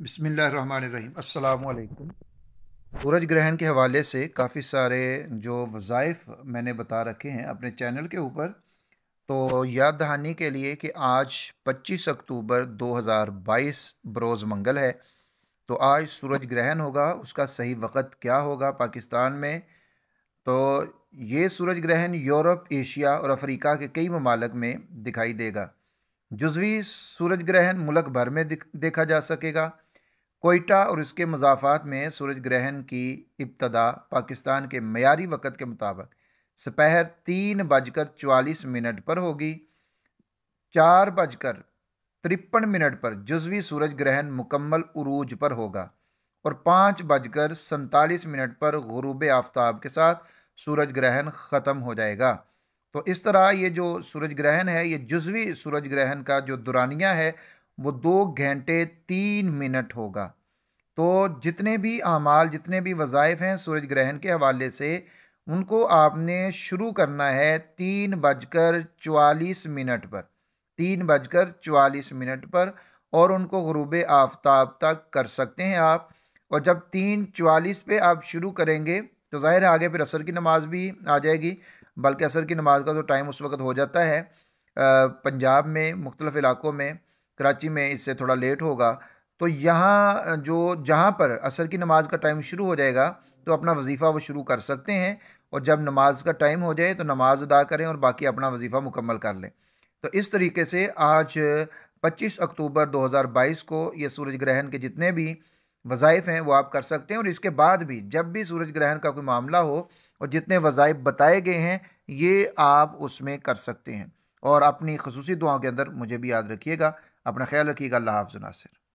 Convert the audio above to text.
बसमीम अलकुम सूरज ग्रहण के हवाले से काफ़ी सारे जो वज़ाइफ मैंने बता रखे हैं अपने चैनल के ऊपर तो याद दहानी के लिए कि आज 25 अक्टूबर 2022 बरोज़ मंगल है तो आज सूरज ग्रहण होगा उसका सही वक़्त क्या होगा पाकिस्तान में तो ये सूरज ग्रहण यूरोप एशिया और अफ्रीका के कई ममालक में दिखाई देगा जुजवी सूरज ग्रहण मुल्क भर में देखा जा सकेगा कोयटा और इसके मजाफात में सूरज ग्रहण की इब्तदा पाकिस्तान के मैारी वक़्त के मुताबिक सुपहर तीन बजकर चवालीस मिनट पर होगी चार बजकर तिरपन मिनट पर जुजवी सूरज ग्रहण मुकम्मल उरूज पर होगा और पाँच बजकर सैंतालीस मिनट पर गुरूब आफ्ताब के साथ सूरज ग्रहण ख़त्म हो जाएगा तो इस तरह ये जो सूरज ग्रहण है ये जुजवी सूरज ग्रहण का जो दुरानिया है वो दो घंटे तीन मिनट होगा तो जितने भी अमाल जितने भी वज़ाइफ हैं सूरज ग्रहण के हवाले से उनको आपने शुरू करना है तीन बजकर चवालीस मिनट पर तीन बजकर चवालीस मिनट पर और उनको गरूब आफ्ताब तक कर सकते हैं आप और जब तीन चवालीस पे आप शुरू करेंगे तो ज़ाहिर है आगे फिर असर की नमाज़ भी आ जाएगी बल्कि असर की नमाज़ का तो टाइम उस वक्त हो जाता है पंजाब में मुख्तलफ़ इलाक़ों में कराची में इससे थोड़ा लेट होगा तो यहाँ जो जहाँ पर असर की नमाज़ का टाइम शुरू हो जाएगा तो अपना वजीफ़ा वो शुरू कर सकते हैं और जब नमाज का टाइम हो जाए तो नमाज़ अदा करें और बाकी अपना वजीफ़ा मुकम्मल कर लें तो इस तरीके से आज 25 अक्टूबर 2022 को ये सूरज ग्रहण के जितने भी वज़ाइफ़ हैं वो आप कर सकते हैं और इसके बाद भी जब भी सूरज ग्रहण का कोई मामला हो और जितने वज़ाइफ बताए गए हैं ये आप उसमें कर सकते हैं और अपनी खसूसी दुआओं के अंदर मुझे भी याद रखिएगा अपना ख्याल रखिएगा अल्लाह हाफ़ नासिर